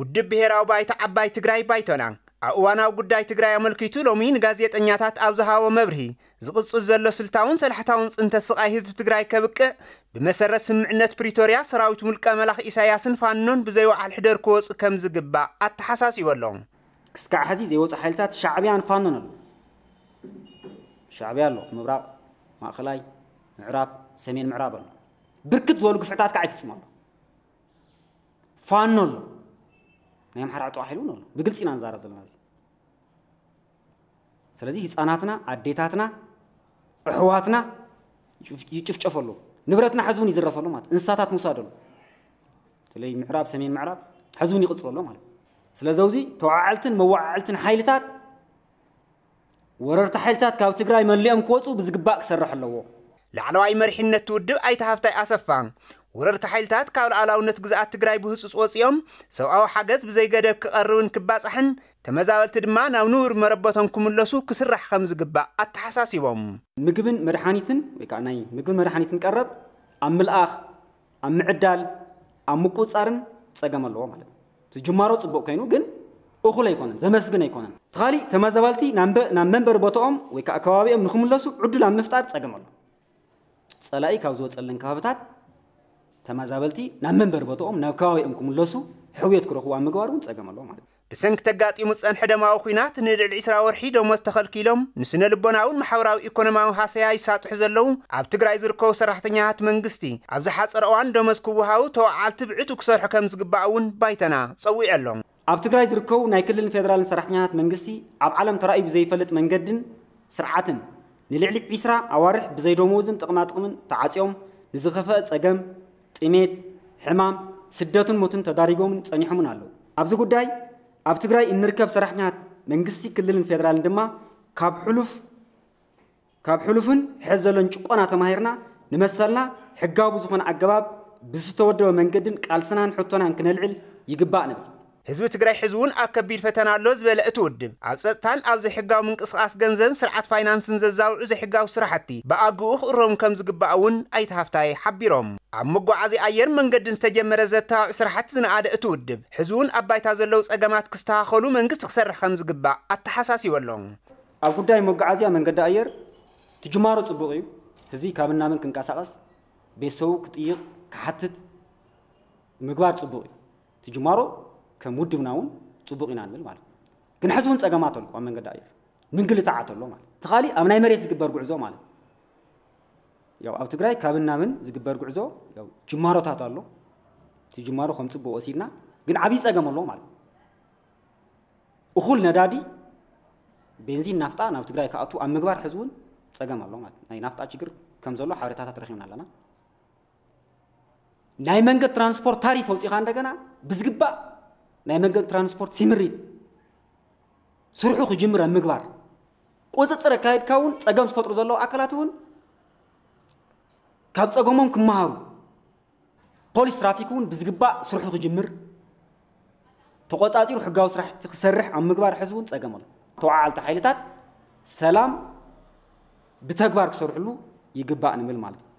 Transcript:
ውድብ ብሔራዊ ባይታ ዓባይ ትግራይ ባይቶና ኣብ እዋናዊ ጉዳይ ትግራይ ኣመልኪቱ ሎሚ ንጋዜጠኛታት ኣብ ዝሃቦ መብርሂ ዝቕፅል ዘሎ ስልታውን ሰላሕታውን ፅንተት ስቓይ ህዝቢ ትግራይ ከብቅዕ ብመሰረት ስምዕነት ፕሪቶርያ ሰራዊት ሙልቀ መላኽ ኢሳያስን ፋኖን ብዘይወዓል ሕደር ክወፅእ ከም ዝግባእ ኣተሓሳሲቡ ኣሎ ክስካዕ ሕዚ ዘይወፅእ ሓይልታት ሻዕብያን ፋኖን ኣሎ ሻዕብያ ኣሎ ምብራቕ ማእኸላይ ምዕራብ ሰሜን ምዕራብ ኣሎ ብርክት ዝበሉ ግፍዕታት ከዓ ይፍፅም ኣሎ ፋኖ ኣሎ ናይ ኣምሓራ ጨዋ ሒሉ ንብሎ ብግልፂ ኢና ንዛረብ ዘለና እዚ ስለዚ ህፃናትና ኣዴታትና ኣሕዋትና ይጭፍጨፈሉ ንብረትና ሕዚ እውን ይዝረፈሉ ማለት እንስሳታት ምውሳደሉ በተለይ ምዕራብ ሰሜን ምዕራብ ሕዚ እውን ይቕፅለሎ ማለት ስለዚ ተዋዓዕልትን መዋዓዕልትን ሓይልታት ወረርቲ ሓይልታት ካብ ትግራይ መሊኦም ክወፁ ብዝግባእ ክሰርሕ ኣለዎ ላዕለዋይ መሪሕነት ትውድብ ኣይተ ሃፍታይ ኣሰፋ ውረርቲ ሓይልታት ካብ ላዕላውነት ግዝኣት ትግራይ ብህፁፅ ወፂኦም ሰብኣዊ ሓገዝ ብዘይገደብ ክቐርብን ክባፅሕን ተመዛበልቲ ድማ ናብ ንቡር መረበቶም ክምለሱ ክስራሕ ከም ዝግባእ ኣተሓሳሲቦም ምግብን መድሓኒትን ወይ ከዓ ናይ ምግብን መድሓኒትን ቀረብ ኣብ ምልኣኽ ኣብ ምዕዳል ኣብ ምቁፃርን ፀገም ኣለዎ ማለት እዩ ዝጅማሮ ፅቡቅ ኮይኑ ግን እኹል ኣይኮነን ዘመስግን ኣይኮነን ተኻሊእ ተመዛበልቲ ናብ መንበሪ ቦታኦም ወይ ከዓ ከባቢኦም ንክምለሱ ዕዱል ኣብ ምፍጣር ፀገም ኣሎ ፀላኢ ካብ ዝወፀለን ከባብታት ተመዛበልቲ ናብ መንበር ቦትኦም ናብ ከባቢኦም ክምለሱ ሕውየት ክረኽቡ ኣብ ምግባር እውን ፀገም ኣለዎ ማለት እዩ ብሰንኪ ተጋጢሙ ዝፀንሐ ደማዊ ኩናት ንልዕሊ 20 ወርሒ ደሞዝ ተኸልኪሎም ንስነ ልቦናውን ማሕበራዊ ኢኮኖማዊ ሃሰያ ይሳጥሑ ዘለዉ ኣብ ትግራይ ዝርከቡ ሰራሕተኛታት መንግስቲ ኣብ ዝሓፀረ እዋን ደሞዝ ክወሃቡ ተወዓልቲ ብዕቱ ክሰርሑ ከም ዝግባእ እውን ባይተና ፀዊዕ ኣሎም ኣብ ትግራይ ዝርከቡ ናይ ክልልን ፌደራልን ሰራሕተኛታት መንግስቲ ኣብ ዓለም ተራእዩ ብዘይፈልጥ መንገድን ስርዓትን ንልዕሊ 20 ኣዋርሕ ብዘይደመወዝን ጥቕማጥቕምን ተዓፂኦም ንዝኸፈአ ፀገም ጥሜት፣ ሕማም፣ ስደቱን ሞትን ተዳሪጎምን ፀኒሖምን ኣለዉ ኣብዚ ጉዳይ ኣብ ትግራይ እንርከብ ሰራሕኛት መንግስቲ ክልልን ፌደራልን ድማ ካብ ሕሉፍ ካብ ሕሉፍን ሕዝ ዘሎን ጭቆና ተማሂርና ንመሰልና ሕጋዊ ዝኾነ ኣገባብ ብዝተወደበ መንገድን ቃልስናን ሕቶናን ክነልዕል ይግባእ ንብል ህዝቢ ትግራይ ሕዚ እውን ኣብ ከቢድ ፈተና ኣሎ ዝበለ እቲ ውድብ ኣብ ፀጥታን ኣብ ዘይሕጋዊ ምንቅስቓስ ገንዘብን ስርዓት ፋይናንስን ዘዛውዑ ዘይሕጋዊ ስራሕቲ ብኣግኡ ክእሮም ከም ዝግባእ እውን ኣይተሃፍታይ ሓቢሮም ኣብ መጓዓዚ ኣየር መንገድን ዝተጀመረ ዘተባብዕ ስራሕቲ ዝነኣደ እቲ ውድብ ሕዚ እውን ኣብ ባይታ ዘለዉ ፀገማት ክስተኻኸሉ መንግስቲ ክሰርሕ ከም ዝግባእ ኣተሓሳሲቡ ኣሎ ኣብ ጉዳይ መጓዓዝያ መንገዲ ኣየር ትጅማሮ ፅቡቕ እዩ ህዝቢ ካብን ናብን ክንቀሳቐስ ቤተሰቡ ክጥይቕ ክሓትት ምግባር ፅቡቕ እዩ ትጅማሮ ከም ውድብና እውን ፅቡቕ ኢና ንብል ማለት ግን ሕዚ እውን ፀገማት ኣሎ ኣብ መንገዲ ኣየር ምንግልታዓት ኣሎ ማለት እቲ ካሊእ ኣብ ናይ መሬት ዝግበር ጉዕዞ ማለት ያው ኣብ ትግራይ ካብን ናብን ዝግበር ጉዕዞ ያው ጅማሮታት ኣሎ እቲ ጅማሮ ከም ፅቡቅ ወሲድና ግን ዓብዪ ፀገም ኣሎ ማለት እኹል ነዳዲ ቤንዚን ናፍጣ ናብ ትግራይ ካኣቱ ኣብ ምግባር ሕዚ እውን ፀገም ኣሎ ማለት ናይ ናፍጣ ችግር ከም ዘሎ ሓበሬታታት ረኪብና ኣለና ናይ መንገድ ትራንስፖርት ታሪፍ ኣውፂኻ እንደገና ብዝግባእ ናይ መንገድ ትራንስፖርት ስምሪት ስርሑ ክጅምር ኣብ ምግባር ቁፅፅር ኣካይድካ እውን ፀገም ዝፈጥሩ ዘለዉ ኣካላት እውን ካብ ፀገሞም ክመሃሩ ፖሊስ ትራፊክ እውን ብዝግባእ ስርሑ ክጅምር ተቆፃፂሩ ሕጋዊ ስራሕቲ ክሰርሕ ኣብ ምግባር ሕዚ እውን ፀገም ኣሎ ተወዓዓልቲ ሓይልታት ሰላም ብተግባር ክሰርሕሉ ይግባእ ንብል ማለት እዩ